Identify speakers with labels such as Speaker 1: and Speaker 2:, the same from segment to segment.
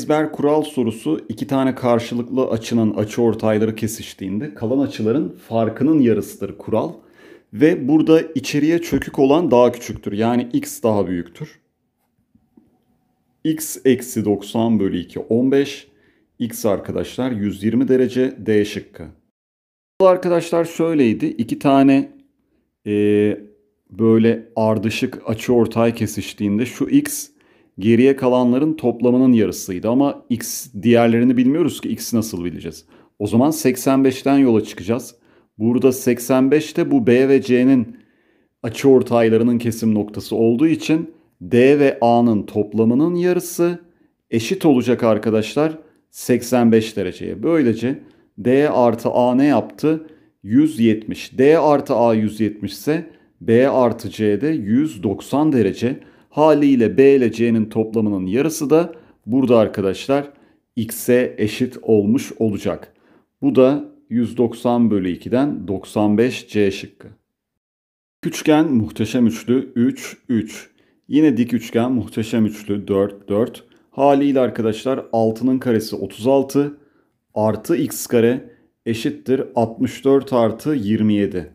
Speaker 1: Ezber kural sorusu iki tane karşılıklı açının açı ortayları kesiştiğinde kalan açıların farkının yarısıdır kural. Ve burada içeriye çökük olan daha küçüktür. Yani x daha büyüktür. x eksi 90 bölü 2 15. x arkadaşlar 120 derece D şıkkı. Bu arkadaşlar şöyleydi. iki tane e, böyle ardışık açı ortay kesiştiğinde şu x geriye kalanların toplamının yarısıydı ama x diğerlerini bilmiyoruz ki x'i nasıl bileceğiz. O zaman 85'ten yola çıkacağız. Burada 85'te bu B ve C'nin açı ortaylarının kesim noktası olduğu için D ve A'nın toplamının yarısı eşit olacak arkadaşlar 85 dereceye. Böylece D artı A ne yaptı? 170. D artı A 170 ise B artı C'de 190 derece. Haliyle B ile C'nin toplamının yarısı da burada arkadaşlar X'e eşit olmuş olacak. Bu da 190 bölü 2'den 95 C şıkkı. Üçgen muhteşem üçlü 3, 3. Yine dik üçgen muhteşem üçlü 4, 4. Haliyle arkadaşlar 6'nın karesi 36 artı x kare eşittir 64 artı 27.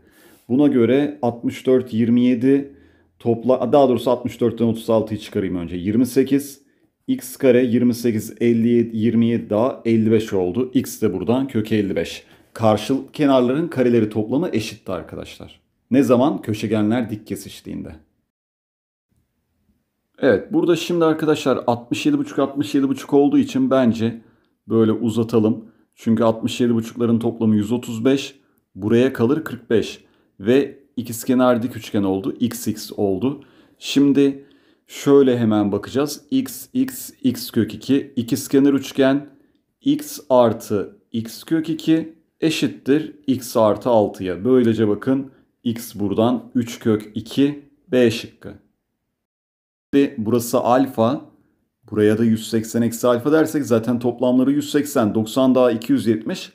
Speaker 1: Buna göre 64, 27 topla daha doğrusu 64'ten 36'yı çıkarayım önce. 28 x kare 28 57 27 daha 55 oldu. x de buradan kök 55. Karşıl kenarların kareleri toplamı eşitti arkadaşlar. Ne zaman? Köşegenler dik kesiştiğinde. Evet burada şimdi arkadaşlar 67,5 67,5 olduğu için bence böyle uzatalım. Çünkü 67,5'ların toplamı 135. Buraya kalır 45. Ve ikizkenar dik üçgen oldu. XX oldu. Şimdi şöyle hemen bakacağız. X, X, X kök 2 ikizkenar üçgen X artı X kök 2 eşittir X artı 6'ya. Böylece bakın X buradan 3 kök 2 B şıkkı. Şimdi burası alfa. Buraya da 180 eksi alfa dersek zaten toplamları 180. 90 daha 270.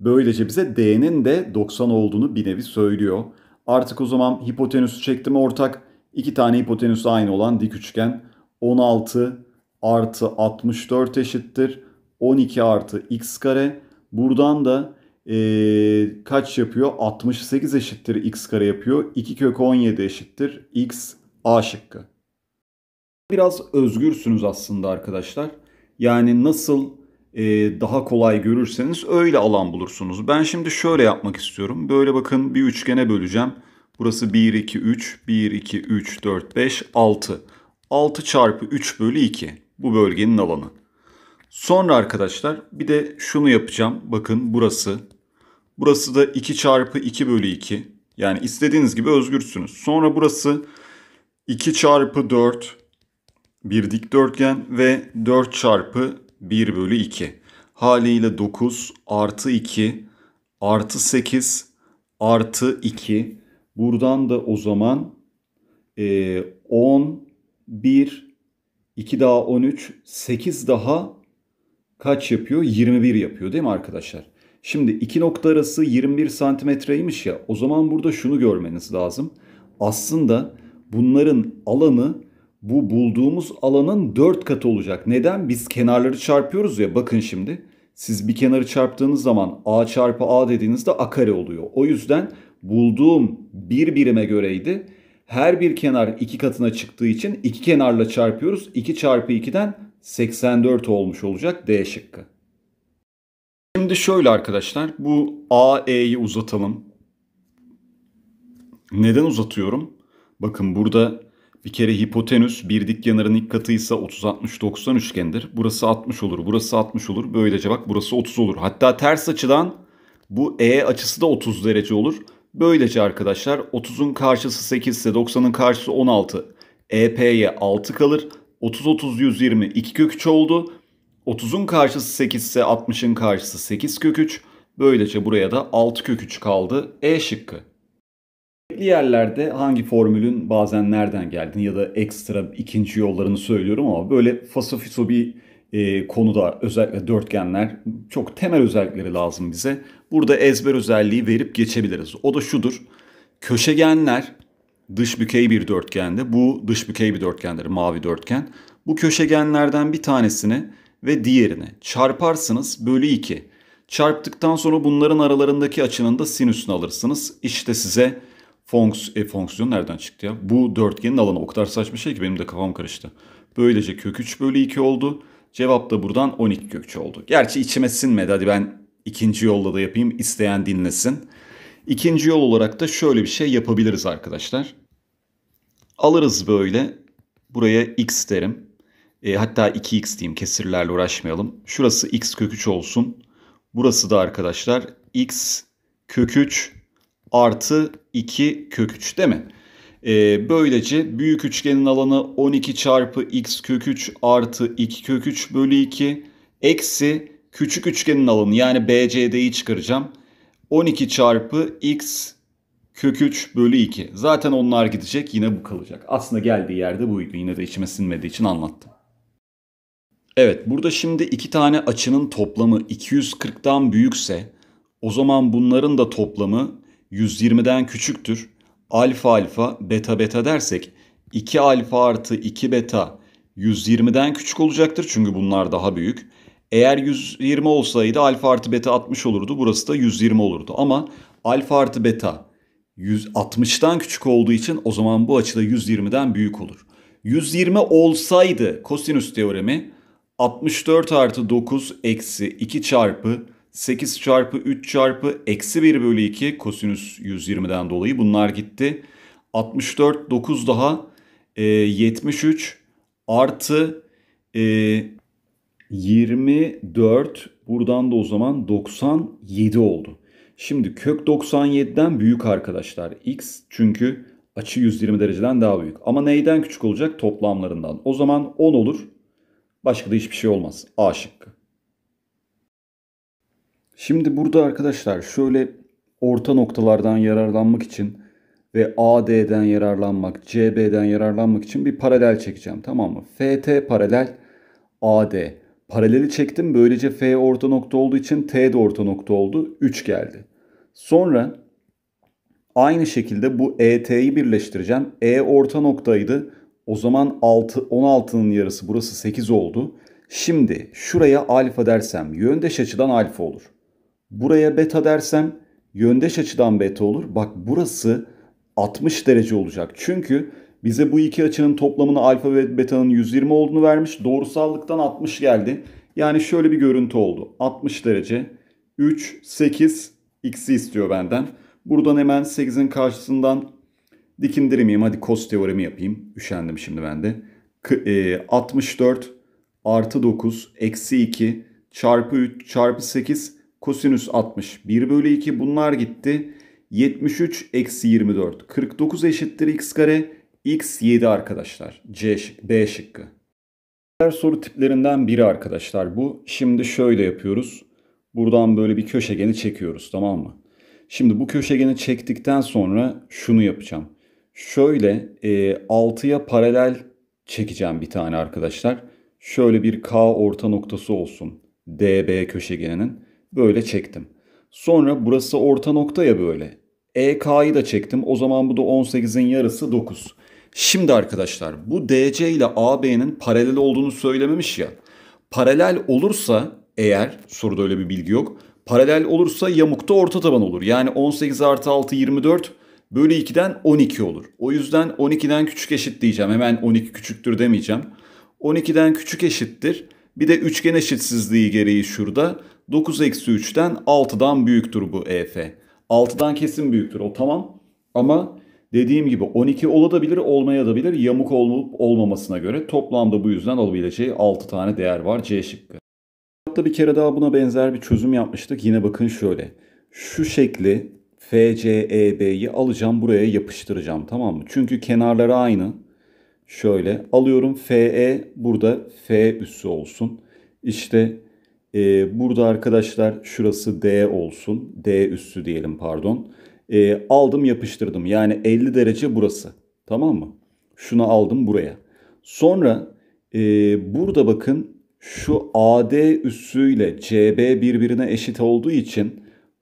Speaker 1: Böylece bize D'nin de 90 olduğunu bir nevi söylüyor. Artık o zaman hipotenüsü çektim ortak. İki tane hipotenüs aynı olan dik üçgen. 16 artı 64 eşittir. 12 artı x kare. Buradan da ee, kaç yapıyor? 68 eşittir x kare yapıyor. 2 kök 17 eşittir x a şıkkı. Biraz özgürsünüz aslında arkadaşlar. Yani nasıl e, daha kolay görürseniz öyle alan bulursunuz. Ben şimdi şöyle yapmak istiyorum. Böyle bakın bir üçgene böleceğim. Burası 1, 2, 3, 1, 2, 3, 4, 5, 6. 6 çarpı 3 bölü 2 bu bölgenin alanı. Sonra arkadaşlar bir de şunu yapacağım. Bakın burası. Burası da 2 çarpı 2 bölü 2. Yani istediğiniz gibi özgürsünüz. Sonra burası 2 çarpı 4 bir dikdörtgen ve 4 çarpı 1 bölü 2. Haliyle 9 artı 2 artı 8 artı 2. Buradan da o zaman e, 10, 1, 2 daha 13, 8 daha kaç yapıyor? 21 yapıyor değil mi arkadaşlar? Şimdi iki nokta arası 21 santimetreymiş ya o zaman burada şunu görmeniz lazım. Aslında bunların alanı bu bulduğumuz alanın 4 katı olacak. Neden? Biz kenarları çarpıyoruz ya bakın şimdi. Siz bir kenarı çarptığınız zaman a çarpı a dediğinizde a kare oluyor. O yüzden bulduğum bir birime göreydi. Her bir kenar iki katına çıktığı için iki kenarla çarpıyoruz. 2 çarpı 2'den 84 olmuş olacak D şıkkı. Şimdi şöyle arkadaşlar bu AE'yi uzatalım. Neden uzatıyorum? Bakın burada bir kere hipotenüs bir dik kenarın ilk katıysa 30-60-90 üçgendir. Burası 60 olur, burası 60 olur. Böylece bak burası 30 olur. Hatta ters açıdan bu E açısı da 30 derece olur. Böylece arkadaşlar 30'un karşısı 8 ise 90'ın karşısı 16. EP'ye 6 kalır. 30 30 120 2 kök 3 oldu. 30'un karşısı 8 ise 60'ın karşısı 8 kök 3. Böylece buraya da 6 kök 3 kaldı. E şıkkı. Belli yerlerde hangi formülün bazen nereden geldiğini ya da ekstra ikinci yollarını söylüyorum ama böyle fasafiso bir e, konuda özellikle dörtgenler çok temel özellikleri lazım bize. Burada ezber özelliği verip geçebiliriz. O da şudur. Köşegenler dış bükey bir dörtgende. Bu dış bükey bir dörtgendir, mavi dörtgen. Bu köşegenlerden bir tanesini ve diğerini çarparsınız bölü 2. Çarptıktan sonra bunların aralarındaki açının da sinüsünü alırsınız. İşte size Fonks, e, fonksiyon nereden çıktı ya? Bu dörtgenin alanı o kadar saçma şey ki benim de kafam karıştı. Böylece kök 3 bölü 2 oldu. Cevap da buradan 12 kök 3 oldu. Gerçi içime sinmedi. Hadi ben ikinci yolla da yapayım. İsteyen dinlesin. İkinci yol olarak da şöyle bir şey yapabiliriz arkadaşlar. Alırız böyle. Buraya x derim. E, hatta 2x diyeyim kesirlerle uğraşmayalım. Şurası x kök 3 olsun. Burası da arkadaşlar x kök 3 artı 2 kök 3 değil mi? Ee, böylece büyük üçgenin alanı 12 çarpı x kök 3 artı 2 kök 3 bölü 2 eksi küçük üçgenin alanı yani BCD'yi çıkaracağım. 12 çarpı x kök 3 bölü 2. Zaten onlar gidecek yine bu kalacak. Aslında geldiği yerde buydu. Yine de içime sinmediği için anlattım. Evet burada şimdi iki tane açının toplamı 240'dan büyükse o zaman bunların da toplamı 120'den küçüktür. Alfa alfa beta beta dersek 2 alfa artı 2 beta 120'den küçük olacaktır. Çünkü bunlar daha büyük. Eğer 120 olsaydı alfa artı beta 60 olurdu. Burası da 120 olurdu. Ama alfa artı beta 160'tan küçük olduğu için o zaman bu açıda 120'den büyük olur. 120 olsaydı kosinüs teoremi 64 artı 9 eksi 2 çarpı 8 çarpı 3 çarpı eksi 1 bölü 2 kosinüs 120'den dolayı bunlar gitti. 64 9 daha e, 73 artı e, 24 buradan da o zaman 97 oldu. Şimdi kök 97'den büyük arkadaşlar x çünkü açı 120 dereceden daha büyük. Ama neyden küçük olacak? Toplamlarından. O zaman 10 olur. Başka da hiçbir şey olmaz. A şıkkı. Şimdi burada arkadaşlar şöyle orta noktalardan yararlanmak için ve AD'den yararlanmak, CB'den yararlanmak için bir paralel çekeceğim. Tamam mı? FT paralel AD. Paraleli çektim. Böylece F orta nokta olduğu için T de orta nokta oldu. 3 geldi. Sonra aynı şekilde bu ET'yi birleştireceğim. E orta noktaydı. O zaman 6, 16'nın yarısı burası 8 oldu. Şimdi şuraya alfa dersem yöndeş açıdan alfa olur. Buraya beta dersem yöndeş açıdan beta olur. Bak burası 60 derece olacak. Çünkü bize bu iki açının toplamını alfa ve beta'nın 120 olduğunu vermiş. Doğrusallıktan 60 geldi. Yani şöyle bir görüntü oldu. 60 derece 3, 8, x'i istiyor benden. Buradan hemen 8'in karşısından dikindiremeyeyim. Hadi cos teoremi yapayım. Üşendim şimdi ben de. 64 e, artı 9 eksi 2 çarpı 3 çarpı 8 kosinüs 60. 1 bölü 2 bunlar gitti. 73 eksi 24. 49 eşittir x kare. X 7 arkadaşlar. C şık, B şıkkı. Diğer soru tiplerinden biri arkadaşlar bu. Şimdi şöyle yapıyoruz. Buradan böyle bir köşegeni çekiyoruz tamam mı? Şimdi bu köşegeni çektikten sonra şunu yapacağım. Şöyle e, 6'ya paralel çekeceğim bir tane arkadaşlar. Şöyle bir K orta noktası olsun. DB köşegeninin. Böyle çektim. Sonra burası orta nokta ya böyle. EK'yı de çektim. O zaman bu da 18'in yarısı 9. Şimdi arkadaşlar bu DC ile AB'nin paralel olduğunu söylememiş ya. Paralel olursa eğer soruda öyle bir bilgi yok. Paralel olursa yamukta orta taban olur. Yani 18 artı 6 24 bölü 2'den 12 olur. O yüzden 12'den küçük eşit diyeceğim. Hemen 12 küçüktür demeyeceğim. 12'den küçük eşittir. Bir de üçgen eşitsizliği gereği şurada. 9 eksi 3'ten 6'dan büyüktür bu EF. 6'dan kesin büyüktür o tamam. Ama dediğim gibi 12 olabilir olmayabilir yamuk olup olmamasına göre toplamda bu yüzden olabileceği 6 tane değer var C şıkkı. Hatta bir kere daha buna benzer bir çözüm yapmıştık. Yine bakın şöyle. Şu şekli FCEB'yi alacağım buraya yapıştıracağım tamam mı? Çünkü kenarları aynı. Şöyle alıyorum FE burada F üssü olsun. İşte e, burada arkadaşlar şurası D olsun. D üstü diyelim pardon. E, aldım yapıştırdım. Yani 50 derece burası. Tamam mı? Şunu aldım buraya. Sonra e, burada bakın şu AD üssüyle CB birbirine eşit olduğu için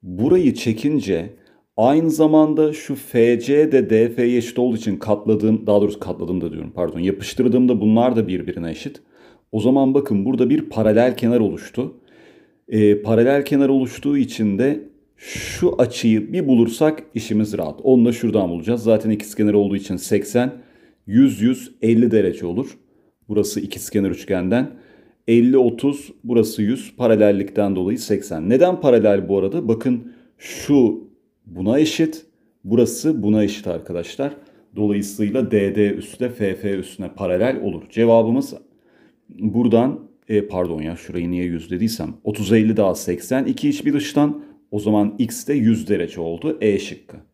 Speaker 1: burayı çekince aynı zamanda şu FC de DF'ye eşit olduğu için katladığım daha doğrusu katladım da diyorum pardon yapıştırdığımda bunlar da birbirine eşit. O zaman bakın burada bir paralel kenar oluştu e, paralel kenar oluştuğu için de şu açıyı bir bulursak işimiz rahat. Onu da şuradan bulacağız. Zaten ikizkenar olduğu için 80, 100, 100, 50 derece olur. Burası ikizkenar üçgenden. 50, 30, burası 100. Paralellikten dolayı 80. Neden paralel bu arada? Bakın şu buna eşit. Burası buna eşit arkadaşlar. Dolayısıyla DD üstüne FF üstüne paralel olur. Cevabımız buradan e, pardon ya şurayı niye 100 dediysem. 30 50 daha 80. 2 iç bir dıştan. O zaman x de 100 derece oldu. E şıkkı.